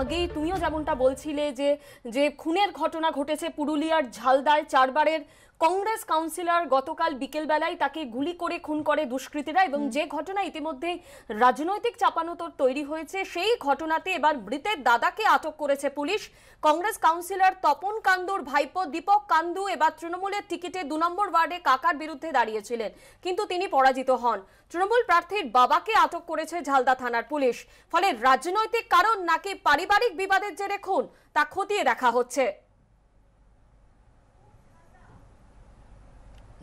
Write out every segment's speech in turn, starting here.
আগেই তুমিও যেমনটা বলছিলে যে যে খুনের ঘটনা ঘটেছে পুরুলিয়ার ঝালদায় চারবারের কংগ্রেস কাউন্সিলর গতকাল বিকেলবেলায় তাকে গুলি করে খুন করে দুষ্কৃতীরা এবং যে ঘটনা ইতিমধ্যেই রাজনৈতিক চাপানোতর তৈরি হয়েছে সেই ঘটনাতে এবার মৃতের দাদাকে আটক করেছে পুলিশ কংগ্রেস কাউন্সিলর তপন কান্দুর ভাইপো দীপক কান্দু এবার তৃণমূলের টিকিটে দু নম্বর ওয়ার্ডে কাকার বিরুদ্ধে দাঁড়িয়েছিলেন কিন্তু তিনি পরাজিত হন তৃণমূল প্রার্থীর বাবাকে আটক করেছে ঝালদা থানার পুলিশ ফলে রাজনৈতিক কারণ নাকি পারিবারিক বিবাদের জেরে খুন তা খতিয়ে দেখা হচ্ছে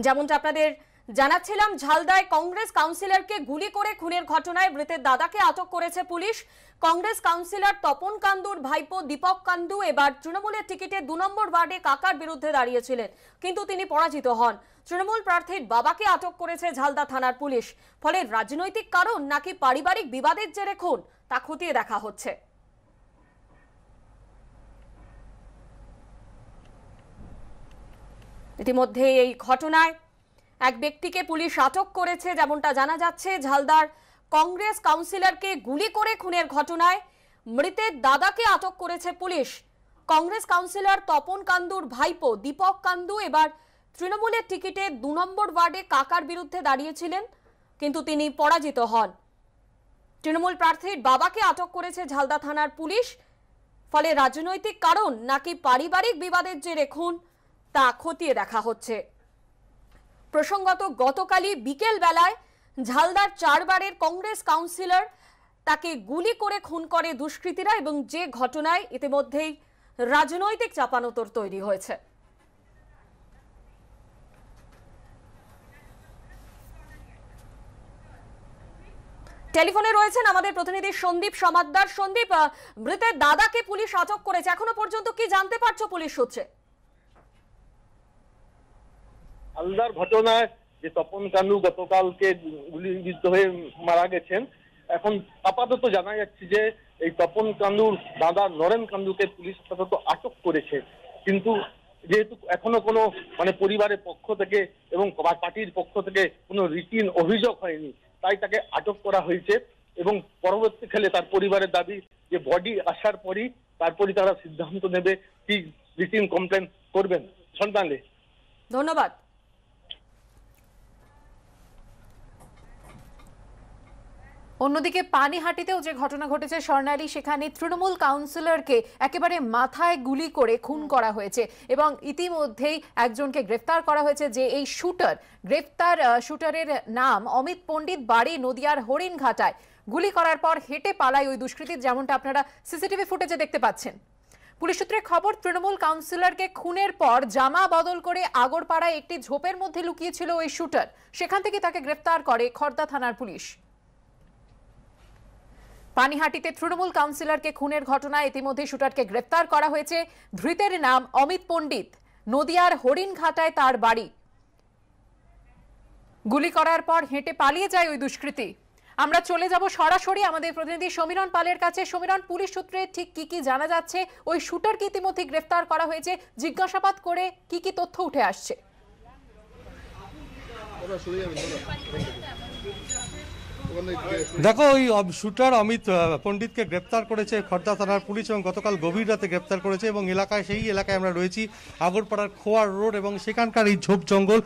যেমনটা আপনাদের জানাচ্ছিলাম ঝালদায় কংগ্রেস কাউন্সিলরকে গুলি করে খুনের ঘটনায় মৃতের দাদাকে আটক করেছে পুলিশ কংগ্রেস কাউন্সিলর তপন কান্দুর ভাইপো দীপক কান্দু এবার তৃণমূলের টিকিটে দু নম্বর ওয়ার্ডে কাকার বিরুদ্ধে দাঁড়িয়েছিলেন কিন্তু তিনি পরাজিত হন তৃণমূল প্রার্থীর বাবাকে আটক করেছে ঝালদা থানার পুলিশ ফলে রাজনৈতিক কারণ নাকি পারিবারিক বিবাদের জেরে খুন তা খতিয়ে দেখা হচ্ছে ইতিমধ্যে এই ঘটনায় এক ব্যক্তিকে পুলিশ আটক করেছে যেমনটা জানা যাচ্ছে ঝালদার কংগ্রেস কাউন্সিলরকে গুলি করে খুনের ঘটনায় মৃতের দাদাকে আটক করেছে পুলিশ কংগ্রেস কাউন্সিলর তপন কান্দুর ভাইপো দীপক কান্দু এবার তৃণমূলের টিকিটে দু নম্বর ওয়ার্ডে কাকার বিরুদ্ধে দাঁড়িয়েছিলেন কিন্তু তিনি পরাজিত হন তৃণমূল প্রার্থীর বাবাকে আটক করেছে ঝালদা থানার পুলিশ ফলে রাজনৈতিক কারণ নাকি পারিবারিক বিবাদের জেরে খুন তা খতিয়ে দেখা হচ্ছে প্রসঙ্গত গতকালই বিকেল বেলায় ঝালদার চারবারের কংগ্রেস কাউন্সিলর তাকে গুলি করে খুন করে দুষ্কৃতীরা এবং যে ঘটনায় ইতিমধ্যেই রাজনৈতিক চাপানোতর তৈরি হয়েছে টেলিফোনে রয়েছেন আমাদের প্রতিনিধি সন্দীপ সমাদদার সন্দীপ মৃতের দাদাকে পুলিশ আটক করেছে এখনো পর্যন্ত কি জানতে পারছো পুলিশ সূত্রে আলদার ঘটনায় যে তপন কানু গতকালকে গুলিবিদ্ধ হয়ে মারা গেছেন এখন আপাতত জানা যাচ্ছে যে এই তপন কান্দুর দাদা নরেন কান্দুকে পুলিশ আপাতত আটক করেছে কিন্তু যেহেতু এখনো কোনো মানে পরিবারের পক্ষ থেকে এবং পার্টির পক্ষ থেকে কোনো রিটিন অভিযোগ হয়নি তাই তাকে আটক করা হয়েছে এবং পরবর্তী খেলে তার পরিবারের দাবি যে বডি আসার পরই তারপরই তারা সিদ্ধান্ত নেবে কি রিটিন কমপ্লেন করবেন সন্তানলে ধন্যবাদ অন্যদিকে পানিহাটিতেও যে ঘটনা ঘটেছে স্বর্ণালী সেখানে তৃণমূল কাউন্সিলরকে একেবারে মাথায় গুলি করে খুন করা হয়েছে এবং ইতিমধ্যেই একজনকে গ্রেফতার করা হয়েছে যে এই শুটার গ্রেফতার শুটারের নাম অমিত পণ্ডিত বাড়ি নদিয়ার হরিণঘাটায় গুলি করার পর হেঁটে পালায় ওই দুষ্কৃতির যেমনটা আপনারা সিসিটিভি ফুটেজে দেখতে পাচ্ছেন পুলিশ সূত্রে খবর তৃণমূল কাউন্সিলরকে খুনের পর জামা বদল করে আগরপাড়ায় একটি ঝোপের মধ্যে লুকিয়েছিল ওই শুটার সেখান থেকে তাকে গ্রেফতার করে খর্দা থানার পুলিশ পানিহাটিতে তৃণমূল কাউন্সিলরকে খুনের ঘটনায় ইতিমধ্যে শুটারকে গ্রেপ্তার করা হয়েছে ধৃতের নাম অমিত পণ্ডিত নদিয়ার হরিণঘাটায় তার বাড়ি গুলি করার পর হেঁটে পালিয়ে যায় ওই দুষ্কৃতী আমরা চলে যাব সরাসরি আমাদের প্রতিনিধি সমীরণ পালের কাছে সমীরণ পুলিশ সূত্রে ঠিক কি কি জানা যাচ্ছে ওই শুটারকে ইতিমধ্যে গ্রেফতার করা হয়েছে জিজ্ঞাসাবাদ করে কি কি তথ্য উঠে আসছে দেখো ওই শুটার অমিত পণ্ডিতকে গ্রেপ্তার করেছে খর্দা থানার পুলিশ এবং গতকাল গভীর রাতে গ্রেপ্তার করেছে এবং এলাকায় সেই এলাকায় আমরা রয়েছি আগরপাড়ার খোয়ার রোড এবং সেখানকার এই ঝোপ জঙ্গল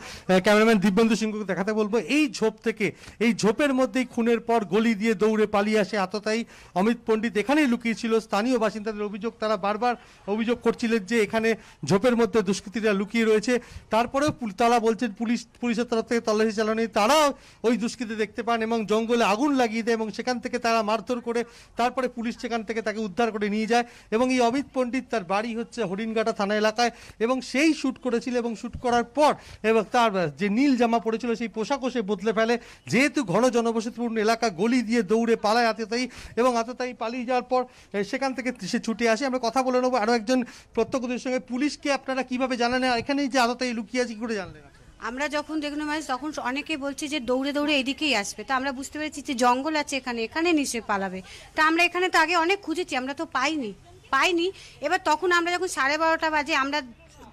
ক্যামেরাম্যান দিব্যেন্দু সিংহকে দেখাতে বলবো এই ঝোপ থেকে এই ঝোপের মধ্যেই খুনের পর গলি দিয়ে দৌড়ে পালিয়ে আসে আততায়ী অমিত পণ্ডিত এখানেই লুকিয়েছিল স্থানীয় বাসিন্দাদের অভিযোগ তারা বারবার অভিযোগ করছিলেন যে এখানে ঝোপের মধ্যে দুষ্কৃতীরা লুকিয়ে রয়েছে তারপরেও তারা বলছেন পুলিশ পুলিশের তরফ থেকে তল্লাশি চালানো তারাও ওই দুষ্কৃতি দেখতে পান এবং জঙ্গল জঙ্গলে আগুন লাগিয়ে দেয় এবং সেখান থেকে তারা মারধর করে তারপরে পুলিশ সেখান থেকে তাকে উদ্ধার করে নিয়ে যায় এবং এই অমিত পণ্ডিত তার বাড়ি হচ্ছে হরিণঘাটা থানা এলাকায় এবং সেই শ্যুট করেছিল এবং শ্যুট করার পর এবং তার যে নীল জামা পড়েছিল সেই পোশাকও সে বদলে ফেলে যেহেতু ঘন জনবসতিপূর্ণ এলাকা গলি দিয়ে দৌড়ে পালায় আততায়ী এবং আততায়ী পালিয়ে যাওয়ার পর সেখান থেকে সে ছুটে আসে আমরা কথা বলে নেবো আরও একজন প্রত্যক্ষদের সঙ্গে পুলিশকে আপনারা কীভাবে জানালেন এখানেই যে আততায়ী লুকিয়ে আছে কী করে জানলেন আমরা যখন দেখুন মানে তখন অনেকে বলছে যে দৌড়ে দৌড়ে এদিকেই আসবে তো আমরা বুঝতে পেরেছি যে জঙ্গল আছে এখানে এখানে নিশ্চয়ই পালাবে তা আমরা এখানে তো আগে অনেক খুঁজেছি আমরা তো পাইনি পাইনি এবার তখন আমরা যখন সাড়ে বারোটা বাজে আমরা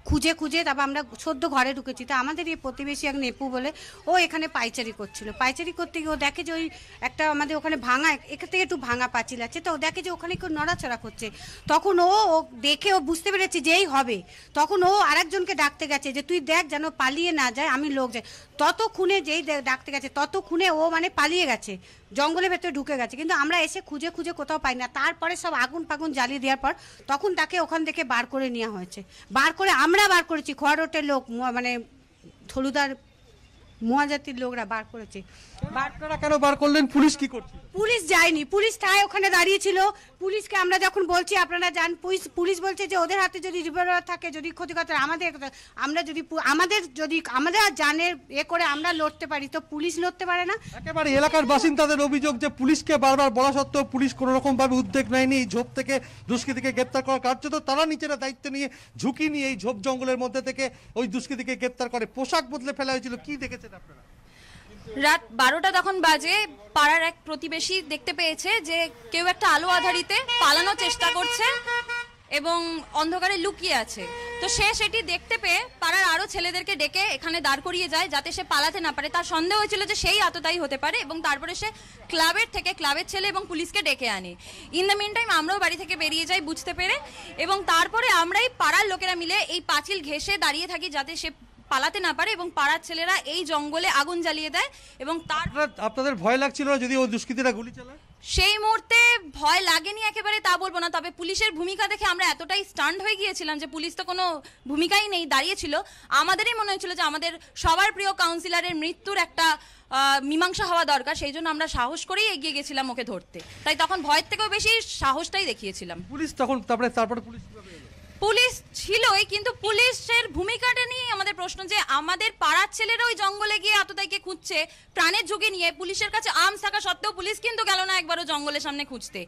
খুঁজে খুঁজে তারপর আমরা সদ্য ঘরে ঢুকেছি তো আমাদের এই প্রতিবেশী এক নেপু বলে ও এখানে পাইচারি করছিল পাইচারি করতে গিয়ে ও দেখে যে ওই একটা আমাদের ওখানে ভাঙা এখান থেকে একটু ভাঙা পাঁচিল আছে তো ও দেখে যে ওখানে কেউ নড়াচড়া করছে তখন ও ও দেখে ও বুঝতে পেরেছে যেই হবে তখন ও আরেকজনকে ডাকতে গেছে যে তুই দেখ যেন পালিয়ে না যায় আমি লোক যাই তত খুনে যেই ডাকতে গেছে তত খুনে ও মানে পালিয়ে গেছে জঙ্গলের ভেতরে ঢুকে গেছে কিন্তু আমরা এসে খুঁজে খুঁজে কোথাও পাই না তারপরে সব আগুন ফাগুন জ্বালিয়ে দেওয়ার পর তখন তাকে ওখান থেকে বার করে নেওয়া হয়েছে বার করে আমরা আমরা বার করেছি খোয়ারোটের লোক মানে থলুদার মহাজাতির লোকরা বার করেছে করা কেন বার করলেন পুলিশ কি করছে পুলিশ যায়নি পুলিশ তাই ওখানে দাঁড়িয়েছিল পুলিশকে আমরা যখন বলছি আপনারা যান পুলিশ পুলিশ বলছে যে ওদের হাতে যদি রিভলভার থাকে যদি ক্ষতিগত আমাদের আমরা যদি আমাদের যদি আমাদের জানের এ করে আমরা লড়তে পারি তো পুলিশ লড়তে পারে না একেবারে এলাকার বাসিন্দাদের অভিযোগ যে পুলিশকে বারবার বলা সত্ত্বেও পুলিশ কোনো রকম ভাবে উদ্যোগ নেয়নি এই ঝোপ থেকে দুষ্কৃতীকে গ্রেপ্তার করার কার্যত তারা নিজেরা দায়িত্ব নিয়ে ঝুঁকি নিয়ে এই ঝোপ জঙ্গলের মধ্যে থেকে ওই দুষ্কৃতীকে গ্রেপ্তার করে পোশাক বদলে ফেলা হয়েছিল কি দেখেছে রাত বারোটা তখন বাজে পাড়ার এক প্রতিবেশী দেখতে পেয়েছে যে কেউ একটা আলো আধারিতে পালানোর চেষ্টা করছে এবং অন্ধকারে লুকিয়ে আছে তো সে সেটি দেখতে পেয়ে পাড়ার আরও ছেলেদেরকে ডেকে এখানে দাঁড় করিয়ে যায় যাতে সে পালাতে না পারে তার সন্দেহ হয়েছিল যে সেই আততায়ী হতে পারে এবং তারপরে সে ক্লাবের থেকে ক্লাবের ছেলে এবং পুলিশকে ডেকে আনে ইন দ্য মিন টাইম আমরাও বাড়ি থেকে বেরিয়ে যাই বুঝতে পেরে এবং তারপরে আমরাই পাড়ার লোকেরা মিলে এই পাঁচিল ঘেসে দাঁড়িয়ে থাকি যাতে সে পালাতে না পারে এবং পাড়ার ছেলেরা এই জঙ্গলে আগুন জ্বালিয়ে দেয় এবং তার আপনাদের ভয় লাগছিল যদি ওই দুষ্কৃতীরা গুলি চালায় সেই মুহূর্তে ভয় লাগেনি একেবারে তা বলবো না তবে পুলিশের ভূমিকা দেখে আমরা এতটাই স্টান্ড হয়ে গিয়েছিলাম যে পুলিশ তো কোনো ভূমিকাই নেই দাঁড়িয়েছিল আমাদেরই মনে হয়েছিল যে আমাদের সবার প্রিয় কাউন্সিলরের মৃত্যুর একটা মীমাংসা হওয়া দরকার সেই জন্য আমরা সাহস করেই এগিয়ে গেছিলাম ওকে ধরতে তাই তখন ভয়ের থেকেও বেশি সাহসটাই দেখিয়েছিলাম পুলিশ তখন তারপরে তারপরে পুলিশ পুলিশ ছিলই কিন্তু পুলিশের ভূমিকাটা নিয়ে আমাদের প্রশ্ন যে আমাদের পাড়ার ছেলেরা ওই জঙ্গলে গিয়ে আততাইকে খুঁজছে প্রাণের ঝুঁকি নিয়ে পুলিশের কাছে আম থাকা সত্ত্বেও পুলিশ কিন্তু গেল না একবারও জঙ্গলের সামনে খুঁজতে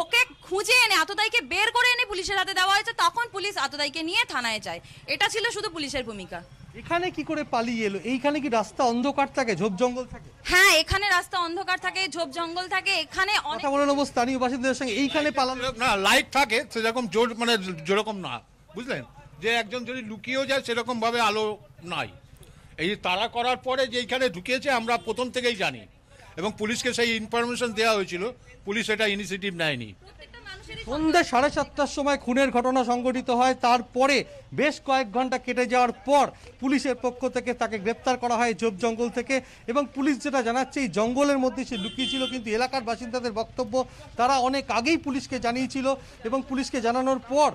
ওকে খুঁজে এনে আততাইকে বের করে এনে পুলিশের হাতে দেওয়া হয়েছে তখন পুলিশ আততাইকে নিয়ে থানায় যায় এটা ছিল শুধু পুলিশের ভূমিকা এখানে কি করে পালিয়ে এলো এইখানে কি রাস্তা অন্ধকার থাকে ঝোপ জঙ্গল থাকে হ্যাঁ এখানে রাস্তা অন্ধকার থাকে ঝোপ জঙ্গল থাকে এখানে অনেক কথা বলে নেবো স্থানীয় বাসিন্দাদের সঙ্গে এইখানে পালানো না লাইট থাকে সেরকম জোর মানে যেরকম না বুঝলেন যে একজন যদি লুকিয়েও যায় সেরকম ভাবে আলো নাই এই তারা করার পরে যে এইখানে ঢুকিয়েছে আমরা প্রথম থেকেই জানি এবং পুলিশকে সেই ইনফরমেশন দেওয়া হয়েছিল পুলিশ এটা ইনিশিয়েটিভ নেয়নি সন্ধ্যে সাড়ে সাতটার সময় খুনের ঘটনা সংঘটিত হয় তারপরে বেশ কয়েক ঘন্টা কেটে যাওয়ার পর পুলিশের পক্ষ থেকে তাকে গ্রেপ্তার করা হয় জোপ জঙ্গল থেকে এবং পুলিশ যেটা জানাচ্ছে এই জঙ্গলের মধ্যে সে লুকিয়েছিল কিন্তু এলাকার বাসিন্দাদের বক্তব্য তারা অনেক আগেই পুলিশকে জানিয়েছিল এবং পুলিশকে জানানোর পর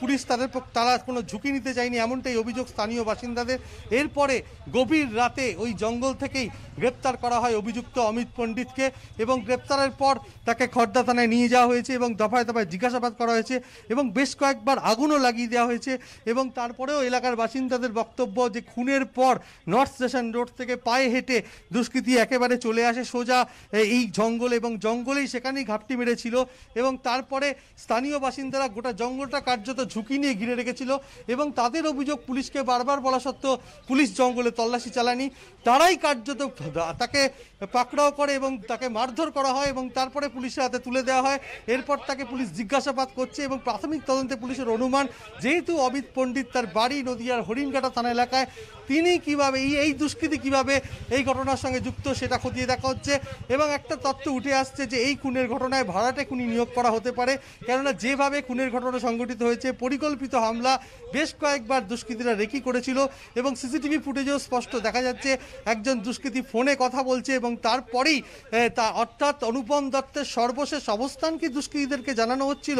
পুলিশ তাদের তারা কোনো ঝুঁকি নিতে চায়নি এমনটাই অভিযোগ স্থানীয় বাসিন্দাদের এরপরে গভীর রাতে ওই জঙ্গল থেকেই গ্রেপ্তার করা হয় অভিযুক্ত অমিত পণ্ডিতকে এবং গ্রেপ্তারের পর তাকে খর্দা থানায় নিয়ে যাওয়া হয়েছে এবং দফায় দফায় জিজ্ঞাসাবাদ করা হয়েছে এবং বেশ কয়েকবার আগুনও লাগিয়ে দেওয়া হয়েছে এবং তারপরেও এলাকার বাসিন্দাদের বক্তব্য যে খুনের পর নর্থ স্টেশন রোড থেকে পায়ে হেঁটে দুষ্কৃতি একেবারে চলে আসে সোজা এই জঙ্গল এবং জঙ্গলেই সেখানেই ঘাপটি মেরেছিল এবং তারপরে স্থানীয় বাসিন্দারা গোটা জঙ্গলটা কার্যত ঝুঁকি নিয়ে ঘিরে রেখেছিল এবং তাদের অভিযোগ পুলিশকে বারবার বলা সত্ত্বেও পুলিশ জঙ্গলে তল্লাশি চালানি তারাই কার্যত তাকে পাকড়াও করে এবং তাকে মারধর করা হয় এবং তারপরে পুলিশের হাতে তুলে দেওয়া হয় এর এরপর তাকে পুলিশ জিজ্ঞাসাবাদ করছে এবং প্রাথমিক তদন্তে পুলিশের অনুমান যেহেতু অমিত পণ্ডিত তার বাড়ি নদিয়ার হরিণঘাটা থানা এলাকায় তিনি কিভাবে এই এই দুষ্কৃতি কিভাবে এই ঘটনার সঙ্গে যুক্ত সেটা খতিয়ে দেখা হচ্ছে এবং একটা তত্ত্ব উঠে আসছে যে এই খুনের ঘটনায় ভাড়াটে খুনি নিয়োগ করা হতে পারে কেননা যেভাবে খুনের ঘটনা সংঘটিত হয়েছে পরিকল্পিত হামলা বেশ কয়েকবার দুষ্কৃতীরা রেকি করেছিল এবং সিসিটিভি ফুটেজেও স্পষ্ট দেখা যাচ্ছে একজন দুষ্কৃতী ফোনে কথা বলছে এবং তারপরেই তা অর্থাৎ অনুপম দত্তের সর্বশেষ অবস্থান কি দুষ্কৃতীদেরকে জানানো হচ্ছিল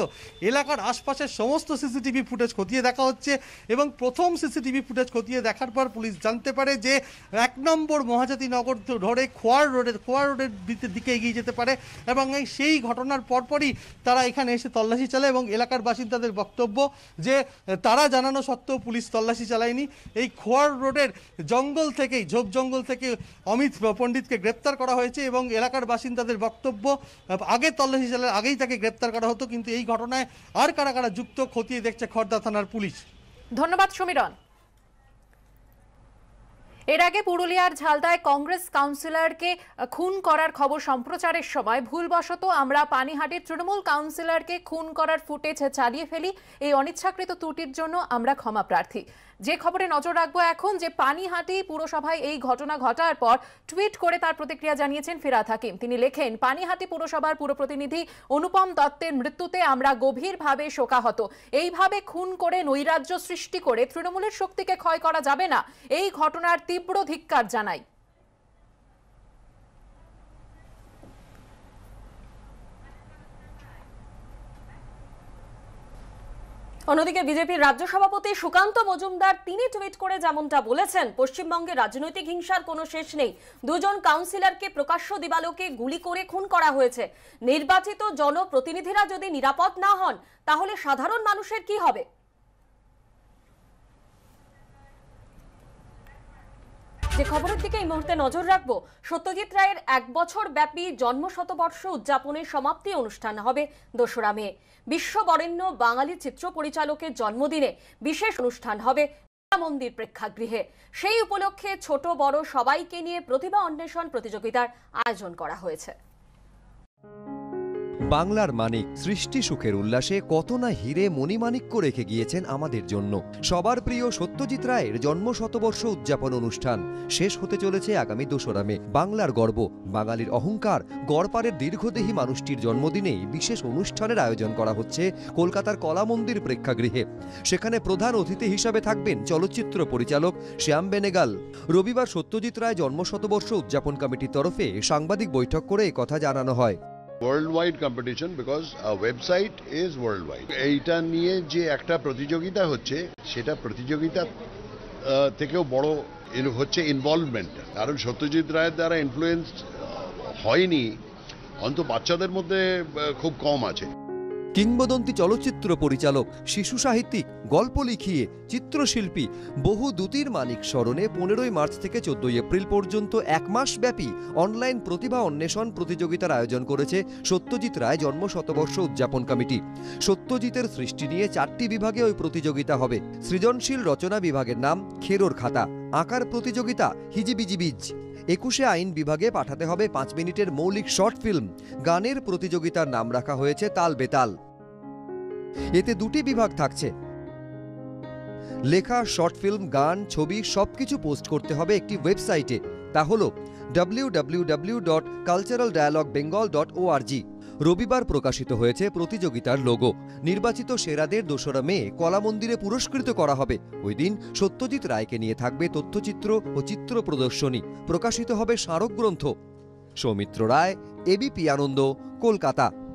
এলাকার আশপাশের সমস্ত সিসিটিভি ফুটেজ খতিয়ে দেখা হচ্ছে এবং প্রথম সিসিটিভি ফুটেজ খতিয়ে দেখার পর পুলিশ জানতে পারে যে এক নম্বর মহাজাতিনগর ধরে খোয়ার রোডের খোয়ার রোডের দিকে এগিয়ে যেতে পারে এবং সেই ঘটনার পরপরই তারা এখানে এসে তল্লাশি চালায় এবং এলাকার বাসিন্দাদের বক্তব্য যে তারা জানানো সত্ত্বেও পুলিশ তল্লাশি চালায়নি এই খোয়ার রোডের জঙ্গল থেকেই ঝোপ জঙ্গল থেকে অমিত পণ্ডিতকে গ্রেপ্তার করা হয়েছে এবং এলাকার বাসিন্দাদের বক্তব্য আগে তল্লাশি চালার আগেই তাকে গ্রেপ্তার করা হতো কিন্তু এই ঘটনায় আর কারা কারা যুক্ত খতিয়ে দেখছে খর্দা থানার পুলিশ ধন্যবাদ সমীরণ এর আগে পুরুলিয়ার ঝালদায় কংগ্রেস কাউন্সিলরকে খুন করার খবর সম্প্রচারের সময় ভুলবশত আমরা পানিহাটির তৃণমূল কাউন্সিলরকে খুন করার ফুটেজ চালিয়ে ফেলি এই অনিচ্ছাকৃত ত্রুটির জন্য আমরা ক্ষমা প্রার্থী যে খবরে নজর রাখবো এখন যে পানিহাটি পুরসভায় এই ঘটনা ঘটার পর টুইট করে তার প্রতিক্রিয়া জানিয়েছেন ফিরাত হাকিম তিনি লেখেন পানিহাটি পুরসভার পুরপ্রতিনিধি অনুপম দত্তের মৃত্যুতে আমরা গভীরভাবে শোকাহত এইভাবে খুন করে নৈরাজ্য সৃষ্টি করে তৃণমূলের শক্তিকে ক্ষয় করা যাবে না এই ঘটনার তীব্র ধিক্কার জানায় অন্যদিকে বিজেপির রাজ্য সভাপতি সুকান্ত মজুমদার তিনি টুইট করে যেমনটা বলেছেন পশ্চিমবঙ্গে রাজনৈতিক হিংসার কোনো শেষ নেই দুজন কাউন্সিলরকে প্রকাশ্য দিবালোকে গুলি করে খুন করা হয়েছে নির্বাচিত জনপ্রতিনিধিরা যদি নিরাপদ না হন তাহলে সাধারণ মানুষের কি হবে যে খবরের দিকে এই মুহূর্তে নজর রাখবো সত্যজিৎ রায়ের এক বছর ব্যাপী জন্ম শতবর্ষ উদযাপনের সমাপ্তি অনুষ্ঠান হবে দোসরা মে বিশ্ব বরেণ্য বাঙালি চিত্র পরিচালকের জন্মদিনে বিশেষ অনুষ্ঠান হবে মন্দির প্রেক্ষাগৃহে সেই উপলক্ষে ছোট বড় সবাইকে নিয়ে প্রতিভা অন্বেষণ প্রতিযোগিতার আয়োজন করা হয়েছে বাংলার মানিক সৃষ্টি সুখের উল্লাসে কত না হিরে মণিমাণিক্য রেখে গিয়েছেন আমাদের জন্য সবার প্রিয় সত্যজিৎ রায়ের জন্ম শতবর্ষ উদযাপন অনুষ্ঠান শেষ হতে চলেছে আগামী দোসরা মে বাংলার গর্ব বাঙালির অহংকার গড়পারের দীর্ঘদেহী মানুষটির জন্মদিনেই বিশেষ অনুষ্ঠানের আয়োজন করা হচ্ছে কলকাতার কলামন্দির প্রেক্ষাগৃহে সেখানে প্রধান অতিথি হিসাবে থাকবেন চলচ্চিত্র পরিচালক শ্যাম বেনেগাল রবিবার সত্যজিৎ রায় জন্মশতবর্ষ উদযাপন কমিটির তরফে সাংবাদিক বৈঠক করে কথা জানানো হয় worldwide competition because website is worldwide এইটা নিয়ে যে একটা প্রতিযোগিতা হচ্ছে সেটা প্রতিযোগিতা থেকেও বড় হচ্ছে ইনভলভমেন্ট কারণ সত্যজিৎ রায়ের দ্বারা ইনফ্লুয়েন্স হয়নি অন্ত বাচ্চাদের মধ্যে খুব কম আছে কিংবদন্তি চলচ্চিত্র পরিচালক শিশু সাহিত্যিক গল্প লিখিয়ে চিত্রশিল্পী বহু দূতির মানিক স্মরণে পনেরোই মার্চ থেকে চোদ্দই এপ্রিল পর্যন্ত এক মাস ব্যাপী অনলাইন প্রতিভা অন্বেষণ প্রতিযোগিতার আয়োজন করেছে সত্যজিৎ রায় জন্ম শতবর্ষ উদযাপন কমিটি সত্যজিতের সৃষ্টি নিয়ে চারটি বিভাগে ওই প্রতিযোগিতা হবে সৃজনশীল রচনা বিভাগের নাম খেরোর খাতা আঁকার প্রতিযোগিতা হিজিবিজিবিজ একুশে আইন বিভাগে পাঠাতে হবে পাঁচ মিনিটের মৌলিক শর্ট ফিল্ম গানের প্রতিযোগিতার নাম রাখা হয়েছে তাল বেতাল এতে দুটি বিভাগ থাকছে লেখা শর্ট ফিল্ম গান ছবি সব কিছু পোস্ট করতে হবে একটি ওয়েবসাইটে তা হল W W W dot cultural dialogue Bengal dot ORG রবিবার প্রকাশিত হয়েছে প্রতিযোগিতার লোগো নির্বাচিত সেরাদের দোসরা মে কলা মন্দিরে পুরস্কৃত করা হবে ওই দিন সত্যজিৎ রায়কে নিয়ে থাকবে তথ্যচিত্র ও চিত্র প্রদর্শনী প্রকাশিত হবে স্মারক গ্রন্থ সৌমিত্র রায় এবিপি আনন্দ কলকাতা